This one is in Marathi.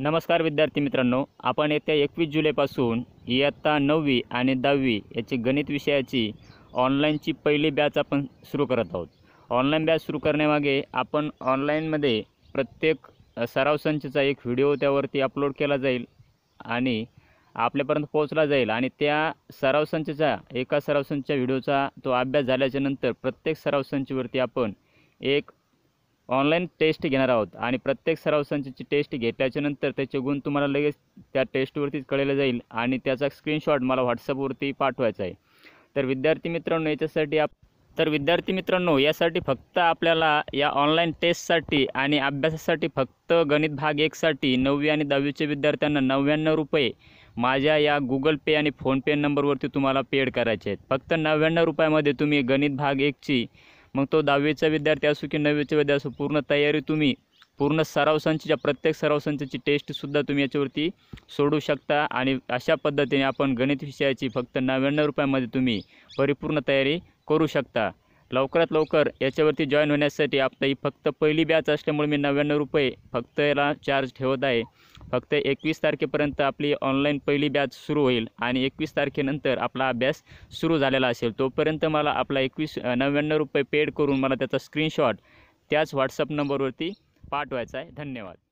नमस्कार विद्यार्थी मित्रांनो आपण येत्या एकवीस जुलैपासून इयत्ता नववी आणि दहावी याची गणित विषयाची ऑनलाईनची पहिली बॅच आपण सुरू करत आहोत ऑनलाईन बॅच सुरू करण्यामागे आपण ऑनलाईनमध्ये प्रत्येक सराव संचचा एक व्हिडिओ त्यावरती अपलोड केला जाईल आणि आपल्यापर्यंत पोहोचला जाईल आणि त्या सराव संचचा एका सराव संचच्या व्हिडिओचा तो अभ्यास झाल्याच्यानंतर प्रत्येक सराव संचवरती आपण एक ऑनलाईन टेस्ट घेणार आहोत आणि प्रत्येक सराव संचाची टेस्ट घेतल्याच्यानंतर त्याचे गुण तुम्हाला लगेच त्या टेस्टवरतीच कळलं जाईल आणि त्याचा स्क्रीनशॉट मला व्हॉट्सअपवरती पाठवायचा आहे तर विद्यार्थी मित्रांनो याच्यासाठी आप तर विद्यार्थी मित्रांनो यासाठी फक्त आपल्याला या ऑनलाईन टेस्टसाठी आणि अभ्यासासाठी फक्त गणित भाग एकसाठी नववी आणि दहावीच्या विद्यार्थ्यांना नव्याण्णव रुपये माझ्या या गुगल पे आणि फोनपे नंबरवरती तुम्हाला पेड करायचे आहेत फक्त नव्याण्णव रुपयामध्ये तुम्ही गणित भाग एकची मग तो दहावीचा विद्यार्थी असो की नववीचा विद्यार्थी असो पूर्ण तयारी तुम्ही पूर्ण सरावसांचीच्या प्रत्येक टेस्ट टेस्टसुद्धा तुम्ही याच्यावरती सोडू शकता आणि अशा पद्धतीने आपण गणित विषयाची फक्त नव्याण्णव रुपयामध्ये तुम्ही परिपूर्ण तयारी करू शकता लवकरात लवकर याच्यावरती जॉईन होण्यासाठी आपलं ही फक्त पहिली बॅच असल्यामुळे मी नव्याण्णव रुपये फक्त याला चार्ज ठेवत आहे फक्त एकवीस तारखेपर्यंत आपली ऑनलाईन पहिली बॅच सुरू होईल आणि एकवीस तारखेनंतर आपला अभ्यास सुरू झालेला असेल तोपर्यंत मला आपला एकवीस नव्याण्णव रुपये पेड करून मला त्याचा स्क्रीनशॉट त्याच व्हॉट्सअप नंबरवरती पाठवायचा आहे धन्यवाद